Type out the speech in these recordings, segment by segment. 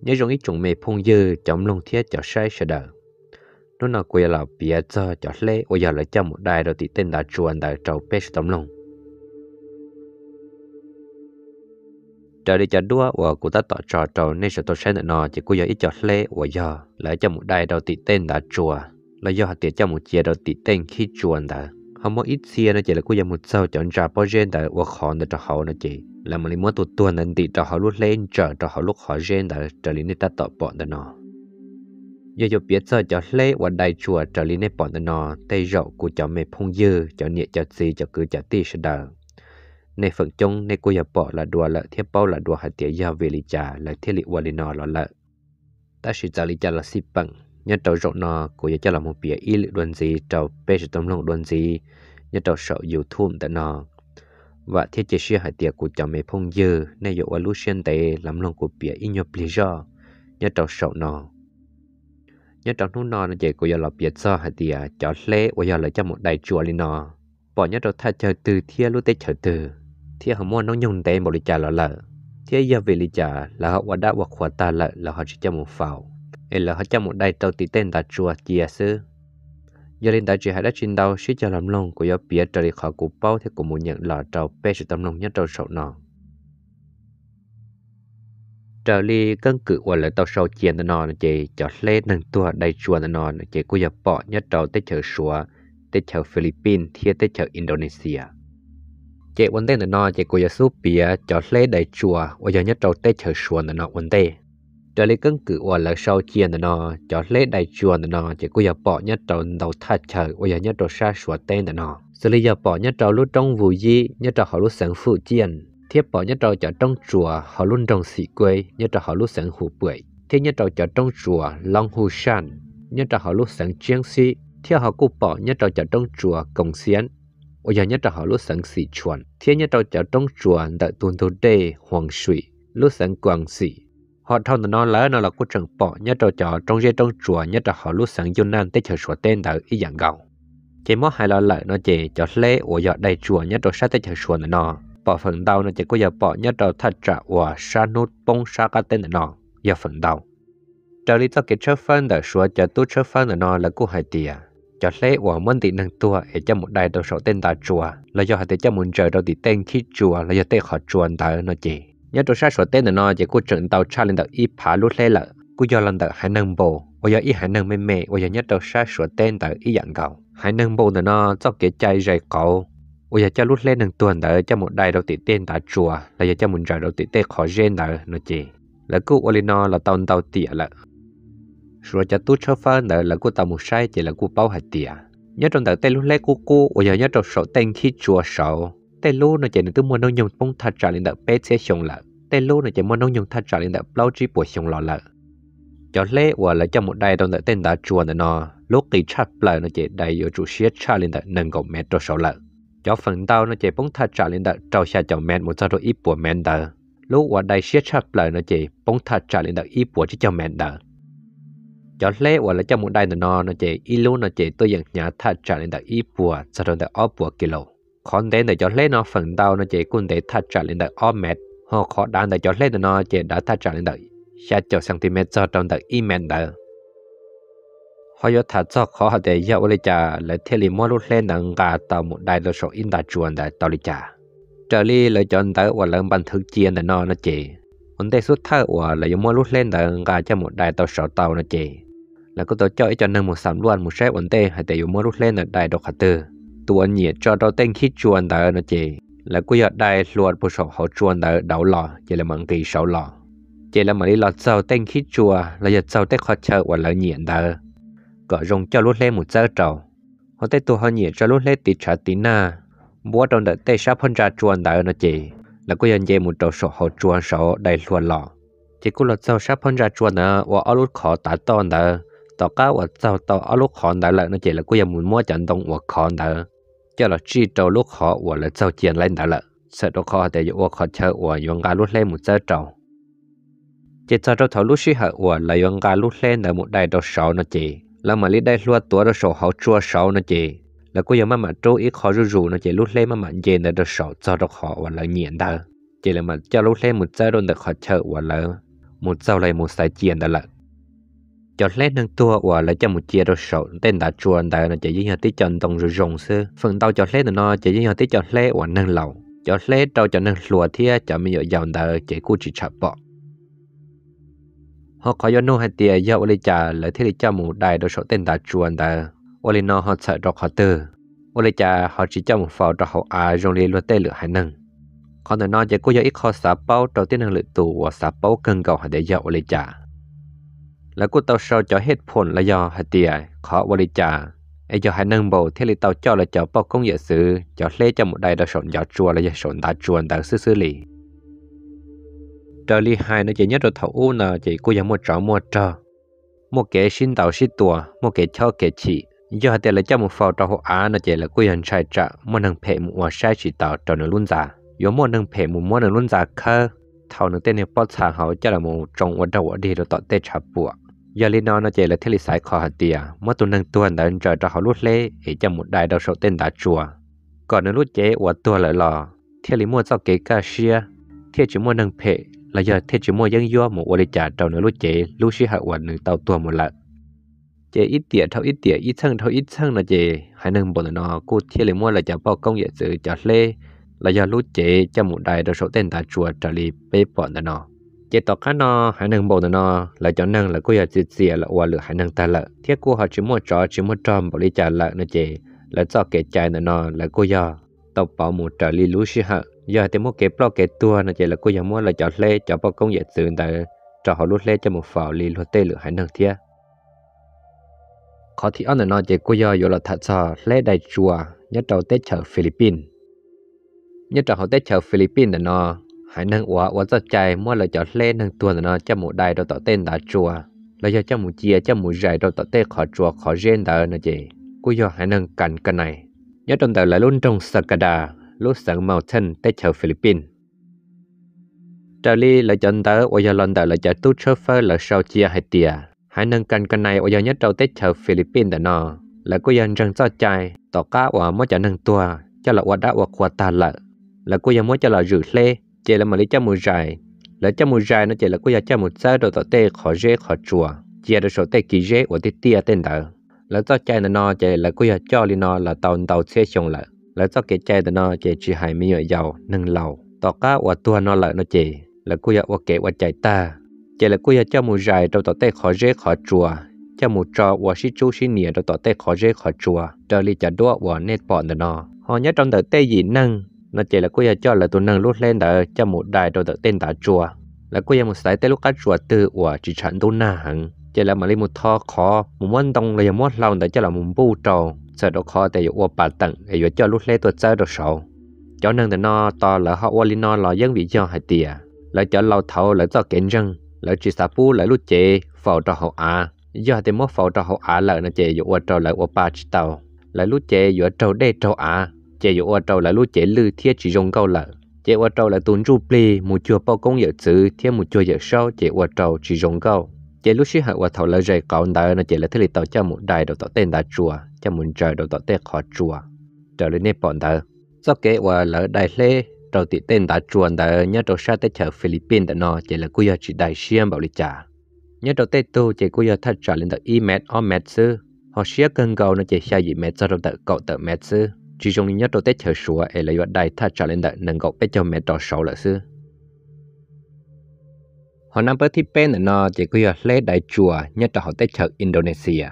nhớ rằng ít chúng mẹ phong dư chấm lông thiết cho sai sợ đỡ nó nào quay là bịa cho cho lẽ ôi giờ lại cho một đài đầu tí tên đã chuồn đã trâu bê tấm lông trở đi cho đua của cụ ta tỏ trò trò nên sẽ tôi sẽ nó chỉ cô giờ ít cho lẽ ôi giờ lại cho một đài đầu tí tên đã chùa là do hạt tiền cho một chia đầu tí tên khi chuồn đã คขามออิเซียนะเจแล้วกูยังหมดเศร้าจนจ่าป้อเจนแต่ว่าขอนแต่เขานะเจแล้วมันเลยมัวตัวตัวนันติจะเขาลุกเล่นจ่าจะเขาลุกขอเจนแต่จะลินตัดต่อปอนเด่นอยะเปียเ้าจะเล่วันใดชัวจะลินในปอนเดนอแต่เรากูจะไม่พงยื้อจะเนี่ยจะซีจะคือจะตีชดาในฝั่งจงในกูอย่าปอละดัวละเทียบเป้าละดัวหัดเตียยาเวลิจาและเทลิวาลินอละละแต่ชิจาลิจาละสิปัง nhất đầu rộng nọ của giờ cho là một bìa y lự đoàn gì trâu bê sự tâm lòng đoàn gì nhất đầu sợ dù thum tại nọ và thiết chế sĩ hải tiệc của chồng mẹ phong dư nay dụ ở xuyên tế làm lòng của bìa y nhập lý do nhớ trâu sợ nó nhớ trâu nu nó nó chỉ của giờ là bìa do hải tiệc cháu lễ và giờ là cho một đại chùa lên nọ bỏ nhất đầu thay chờ từ thiên lúc tế chờ từ thiên hầm môn nó nhung tế một lý trả lỡ lỡ thế giờ về lý trả là họ đã hoặc khóa ta lại là họ chỉ cho một pháo ấy là họ cho một đại tàu tí tên là chùa chia sư giờ lên đại chỉ hãy đã chiến đấu xí cho làm lông của giáo bia trở lại khỏi cụ bao thì cũng muốn nhận là trầu bê sự tâm lông nhất trầu sầu nọ trở lại cân cự của lời tàu sầu chiến nọ là chỉ cho lê nâng tua đại chùa nọ là chỉ của giáo bỏ nhất trầu tới chờ sủa tới chờ Philippines thì tới chờ Indonesia chế vấn đề nọ chỉ của giáo sư bia cho lê đại chùa và giáo nhất trầu tới chờ sủa nọ vấn đề trở lấy cứng cử ở lại sau chia nó cho lấy đại chuồn nó chỉ có giờ bỏ nhất trâu đầu thắt chờ ở giờ nhất trâu xa sủa tên nó xử lý giờ bỏ nhất trâu lúc trong vụ gì nhất trâu họ lúc sáng phụ chiên thiết bỏ nhất trâu cho trong chùa họ luôn trong sĩ quê nhất trâu họ lúc sáng hủ bưởi thiết nhất trâu cho trong chùa long hồ sàn nhất trâu họ lúc sáng chiến sĩ thiết họ cũng bỏ nhất trâu cho trong chùa công xiên ở giờ nhất trâu họ lúc sáng sĩ chuẩn thiết nhất trâu cho trong chùa đại tuần thổ đê hoàng thủy lúc sáng quảng sĩ họ trong đó nó lỡ nó là của trường bỏ nhớ trò trò trong dây trong chùa nhớ trò họ lúc sáng yun nan tới chờ chùa tên đỡ ý dạng gầu chỉ mất hai lo lỡ nó chỉ cho lễ của giờ đầy chùa nhớ trò sát tới chờ chùa nó bỏ phần đầu nó chỉ có giờ bỏ nhớ trò thật trả của sa nút bông sa cá tên nó giờ phần đầu trở lý tao kịp chơi phân đỡ chùa cho tu chơi phân nó là của hai tia cho lẽ của môn tị năng tua ở trong một đại đầu sổ tên ta chùa là do hai tên cho muốn chờ đầu tị tên khi chùa là do tên họ chùa ta nó chỉ nhớ chỗ sát sổ tên nó chỉ có trận tàu cha lên tàu ít phá lút lên lợ, cô do lần tàu hải nâng bồ bây giờ ít hải nâng mềm mềm bây giờ nhớ chỗ sát sổ tên tàu ít dạng cầu hải nâng bồ nó cho kế chạy dày cầu bây giờ cho lút lên nâng tuần tàu cho một đài đầu tỷ tên đặt chùa là giờ cho một trời đầu tỷ tên khó gen tàu nó chỉ là cô olino là tàu tàu tỉa lợ. rồi cho tu cho phân tàu là cô tàu một sai chỉ là cô bao hạt tỉa nhớ trong tàu tên lút lên cô cô bây giờ nhớ trong sổ tên khi chùa sầu แต่ลูนจะนึกถึงมันยงปงทัดจาลินเดเปเซชงละแต่ลูนจะมันยงทัดจาลินเดเปล่าจีปวดชงหล่อละจอเล่ว่าละจะหมดได้ตรงแต่เต้นตาจวนนอลูกกีชัดเปล่าจะได้อยู่จุเชียชาลินเดหนึ่งกับเมตรสองละจอฝังเตาจะปงทัดจาลินเดเจ้าชาเจ้าแมนมุจารุอีปวดแมนเดลูกว่าได้เชียชาเปล่าจะปงทัดจาลินเดอีปวดที่เจ้าแมนเดจอเล่ว่าละจะหมดได้นอนจะอีลูนจะตัวอย่างหยาทัดจาลินเดอีปวดจะโดนแต่อ้อปวดกิโล content để cho lên nó phần đầu nó chỉ cũng để thắt chặt lên được mét họ khó đan để cho lên nó chỉ đã thắt chặt lên được sáu chục cm trong được mét đó họ có thắt cho khó họ để yêu lấy cha lấy thế li mua lúc lên đằng cả tàu một đại lô số in đã chuồn đã tàu lấy cha trở đi lấy chọn tới và lấy bàn thứ chia để nó nó chỉ vấn đề suốt thơ và lấy mua lúc lên đằng cả cho một đại tàu số tàu nó chỉ là có tổ cho cho nâng một sản luôn một xe vấn đề hay để mua lúc lên ở đại độc hạt tư ตัวเหนียจอเราเต้นคิดชวนแต่เนาะเจแล้วก็อยากได้ลวดผู้ชมเขาชวนแต่เดาหล่อเจริญมังกีเสาหล่อเจริญมังลีหล่อเจ้าเต้นคิดชัวเราอยากเจ้าเต้นขอเชิญว่าเราเหนียนแต่ก็รงเจ้าลุ้นเล่หมุเจ้าเจ้าเขาเต้นตัวเขาเหนียเจ้าลุ้นเล่ติดชาติหน้าบัวตรงเด็กเต้นชาพันจาชวนแต่เนาะเจแล้วก็ยังเจมุดเจ้าสเขาชวนเสาได้ลวดหล่อเจกุหล่อเจ้าชาพันจาชวนเนาะว่าเอาลุ้นขอตัดตอนเนาะต่อก้าวว่าเจ้าต่อเอาลุ้นขอนแต่ละเนาะเจแล้วก็ยังมุนมั่วจันตรงว่าขอนแต่ cho là chỉ trâu lúc họ và là trâu tiền lên đó là, sợ đồ khó để yêu khó chơi và yong gà lúc lên một giờ trâu chỉ cho trâu thầu lúc sĩ hạ của là yong gà lúc lên là một đại đồ sáu nó chỉ là mà lý đây lúa tuổi đồ sáu họ chua sáu nó chỉ là cô yong mà mà chú ý khó rủ rủ nó chỉ lúc lên mà mà dễ là đồ sáu cho đồ họ và là nhện đó chỉ là mà cho lúc lên một giờ rồi được họ chơi và là một giờ lại một sai tiền đó là. จอดเล่นน่งตัวว่าแล้วจะมุ่เจียดสดเต้นตาจวนแต่จะยิ่งติจอดตรงรู่งซื่อฝั่งเต่าจอดเล่นนอยจะยิ่งติจอดเล่นว่าน่งเหล่าจอดเล่นเต่าจะนึ่งสัวเทียจะมีหยุดยาวแต่จะกู้จิตฉับบ่ฮอกคอยนู่นให้เตียยาวอลิจ่าร์ละที่ลิจามูได้โดยสดเต้นตาจวนแต่อุลิโนอฮอตเซดอกฮอตเตอร์อลิจ่าร์ฮอตจิจามูฟาวดอกฮออาร์งเรลวเต้เหลือหันหนึ่งคอนเตนอจะกู้ยาอีกข้อสาเป้าเตาี่หนึ่งหลือตัวสาเปาเกินเก่าให้เดียวอุลิจ่าแล้วกูเตาเศร้าจะเหตุผลละยอหาเตียขอบริจาไอจะหานังโบเทลิเตาเจ้าละจะปอกกงเหยซื้อจะเล่จะหมดใดดาสนยาจัวละยาสนตาจวนตาซื่อๆลีจอลีไฮนะจะยัดเถาอู้นะจะกูยังมัวจอมัวจอมัวเกชินเตาชิตัวมัวเกชอเกชียอหาเตียละเจ้ามุฟาวตาหัวอานะจะละกูยังใช้จะมัวนังเพมัวใช้ชีเตาจอนลุ่นจายมัวนังเพมัวมัวนังลุ่นจาเคอเท่านึงเต้นเนี่ยป้อชาเขาจะละมูจงวัดดาวดีเราต่อเตะชับปวก giờ lên nó nó chỉ là thiết lý sải khó hạt tiề mất tuần nâng tuần đã anh trời cho họ lút lê để cho một đại đầu sầu tên đã chùa còn nếu lút chế của tua lại lò thiết lý mua sau kế ca xia thiết chỉ mua nâng phệ là giờ thiết chỉ mua dân do một ô đi trả trầu nữa lút chế lút xí hạ quần nửa tàu tua một lần. chế ít tiền thâu ít tiền ít thân thâu ít thân là chế hai nâng bộ nó cô thiết lý mua là trả bao công nghệ sự cho lê là giờ lút chế cho một đại đầu sầu tên đã chùa trở lại, bê bọn nó chế tỏ khá nó hải năng bộ nó là cho năng là cô giờ chỉ chỉ là qua lửa hải năng ta lợ thiết cô họ chỉ mua trò, chỉ mua trò bỏ đi trả lợ nó chế là cho kẻ trai nó là cô giờ tộc bảo một trở li lú xí hợ giờ thì mua kẻ bao kẻ tua nó chế là cô giờ mua là cho lê cho bao công dạy sự tại cho họ lút lê cho một phảo li lúa tê lửa hải năng thiết khó thì ăn nó chế cô giờ rồi là thật sao lê đại chùa nhất đầu tết chợ Philippines nhất đầu họ tết chợ Philippines nó หายนังอัวอัวจะใจมั่วเลยจะเล่นนังตัวเนาะจะหมูได้เราต่อเต้นตาจัวเราจะจะหมูเจียจะหมูใหญ่เราต่อเต้นขอจัวขอเย็นตาเนาะเจกูยอหายนังกันกันไหนยอดตรงแต่ละรุ่นตรงสกดาลูกสังเมาเทนได้ชาวฟิลิปปินส์เจ้าลี่เลยจันเตอร์อวยลอนแต่เลยจะตู้เชฟเฟอร์เลยชาวเจียหายเตียหายนังกันกันไหนอวยยัดเราเต้นชาวฟิลิปปินส์แต่เนาะแล้วก็ยังจังเจ้าใจต่อก้าว่ามั่วจะนังตัวจะละวัดได้ว่าขวดตาละแล้วก็ยังมั่วจะละหยุดเล่ chỉ là mà lấy cha mù dài là cha mù dài nó chỉ là cô gia cha mù xa rồi tổ tê khó dễ khó chùa chỉ là số tê kỳ dễ của tê tia tên đó là cho chạy nó chỉ là cô gia cho li nó là tàu tàu xe xong lại là cho cái chạy nó chỉ chỉ hai mi ở giàu nâng lầu tao cá và tua nó lại nó chỉ là cô gia và kệ và chạy ta chỉ là cô gia cha mù dài rồi tổ tê khó dễ khó chùa cha mù trò và sĩ chú sĩ nia rồi tổ tê khó dễ khó chùa trời li chả đua và nét bọn nó họ nhớ trong tờ tê gì nâng nó chỉ là cô giờ cho là tôi nâng lút lên đã cho một đài đồ tự tên tả chùa là cô giờ một sải tên lúc cắt chùa từ của chỉ chặn tôi na hẳn chỉ là mà lấy một thò khó một món tông là một món đã cho là một bu trầu sợ đồ khó để dụ bà tận để dụ cho lút lên tôi chơi đồ sầu cho nâng thì nó to là họ lên nó là dân bị cho hai tìa là cho lâu thầu là cho kiện răng là chỉ sạp bu là lút chế phò cho họ à do thì mốt phò cho họ à là nó chế dụ trầu là ba chỉ tàu là lút chế dụ trầu đê trầu à chế dụ ô trâu là lúc chế lư thiết chỉ dùng câu là chế ở trâu là tuấn ru plì một chùa bao công dự chữ thiết một chùa dự sau chế ở trâu chỉ dùng câu chế lúc xí hạ ở thầu là dạy cậu đời nó chế là thế lì tàu cho một đài đầu tàu tên đã chùa cho một trời đầu tàu tên khó chùa trở lên nếp bọn đời do kế ô là đài lê đầu tỷ tên đã chùa đời nhớ đầu xa tới chợ Philippines đã nó chế là cuối chỉ đài xiêm bảo lịch trả nhớ đầu tê tu chế cuối thật trả lên tờ email or mẹ sư họ xía cân cầu nó chế xây dựng mẹ cho đầu tờ cậu tờ mẹ sư chỉ trong nhất đầu tết chờ sủa ấy là vật đại tha trả lên đợt nâng gọc ấy cho mẹ trò sầu là xưa họ nằm bớt thì bên nó chỉ có việc lễ đại chùa nhất trò họ tết chờ Indonesia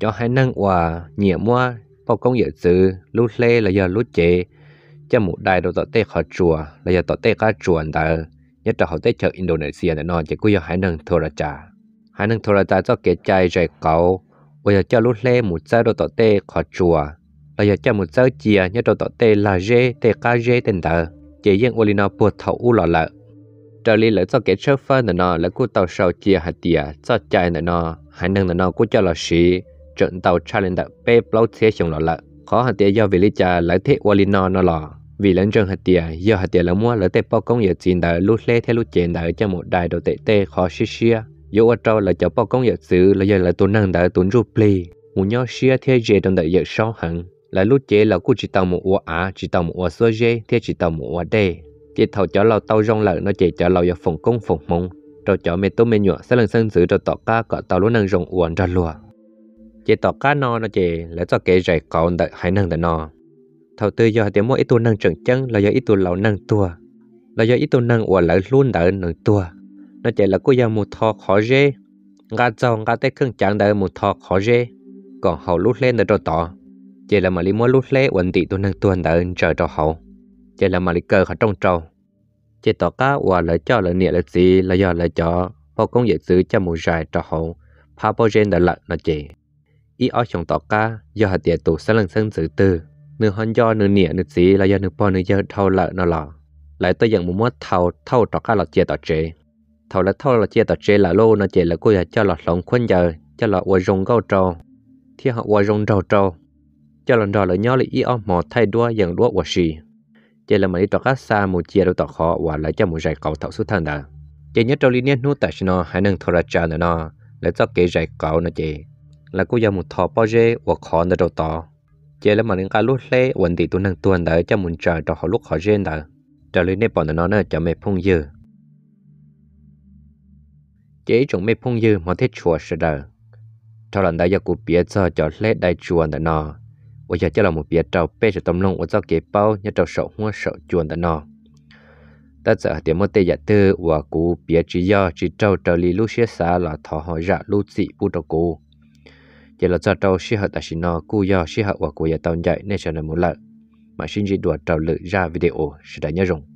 cho hai nâng hòa nhẹ mua bao công việc dư lúc lễ là giờ lúc chế cho một đại đầu tết họ chùa là giờ tọt tết cá chùa đợt nhất trò tết chờ Indonesia nó chỉ có việc hai nâng thua ra trả hai nâng thua ra trả cho kế trai rẻ cầu bây giờ cho lúc lễ một giai đầu tết họ chùa và giờ cho một giờ chia nhớ trâu tỏ tê là dê tê cá dê tên tờ chỉ riêng ô lino buộc thầu u lọ lợ trở lý lỡ cho cái sơ phơ nè nó là cú tàu sau chia hạt tìa cho chạy nè nó hải nâng nè nó cú cho là sĩ trận tàu cha lên đập bê lâu thế xong lọ lợ khó hạt tìa do vì lý cha lỡ thế ô nó lọ vì lãnh trường hạt tìa do hạt tìa là mua lỡ tê bao công giờ chín đợi lúc lê theo lúc chén đợi cho một đài đầu tệ tê khó xí xia dù ở trâu là cho bao công giờ xứ là giờ là tuần năng đợi tuần ru pli muốn nhau xia thế dễ trong đợi giờ sau hẳn là lúc chế là cô chỉ tàu một ua á chỉ tàu một ua sơ dê thế chỉ tàu một ua đê chế thầu cho lâu tàu rong lợ nó chế cho lâu vào phòng công phòng mông rồi cho mẹ tôm mẹ nhựa sẽ lần sân giữ cho tỏ ca cọ tàu lúc năng rong uốn ra lùa chế tỏ ca no nó chế là cho kế rải còn đợi hải năng đợi no thầu tư do tiếng mỗi ít tu năng trưởng chân là do ít tu lâu năng tua là do ít tu năng uốn lợ luôn đợi năng tua nó chế là cô giao một thọ khó dê ngã dòng ngã tết khương chẳng đợi một thọ khó dê còn hậu lúc lên đợi cho tọt chỉ là mà lý mua lúc lẽ ổn định tôi năng tuần đã ơn chờ cho hậu chỉ là mà lý cờ họ trong trâu chỉ tỏ cá hòa lợi cho lợi nghĩa là gì là do lợi cho bao công việc giữ cho một dài cho hậu pha bao gen đã lợn là chỉ ý ở trong tỏ cá do hạt tiền tụ sẽ lần sân giữ từ nửa hòn do nửa nghĩa nửa gì là do nửa bao nửa giờ thâu lợn nó lọ lại tôi nhận một mất thâu thâu tỏ cá là chia tỏ chế thâu là thâu là chia tỏ chế là lô nó chỉ là cô là cho lọt lỏng quân giờ cho lọt và dùng câu trâu thì họ và dùng trâu trâu cho lần đó là nhau là ý ông mò thay đua dần đua của gì chỉ là mấy tọt khác xa một chia đâu tọt khó và lại cho một giải cầu thảo suốt thân đã chỉ nhớ trong lý niên nuốt tại nó hãy nâng thora cha nữa nó lại cho kể giải cầu nó chỉ là cô giờ một thọ bao dê và khó nữa đâu tọt chỉ là mà những cái lúc lê, vấn đề tu nâng tuần đã cho một trời đó họ lúc họ dê đã trở lý nếp bọn nó nữa cho mẹ phong dư chỉ chúng mẹ phong dư mà thích chùa sự đời cho lần đã giờ cụ biết cho cho lẽ đại chùa nữa nó 我要叫了目标照背着东龙，我找给包，要找手或手卷的呢。ta giờ thì một tay tư và cú bia chỉ do chỉ trâu trâu li lúc xe xa là thọ họ ra lúc dị bu đầu cú chỉ là cho trâu hợp ta xin nó cú do hợp và cú giờ tao dạy nên cho một lợi mà xin chỉ đùa trâu ra video sẽ đã nhớ rộng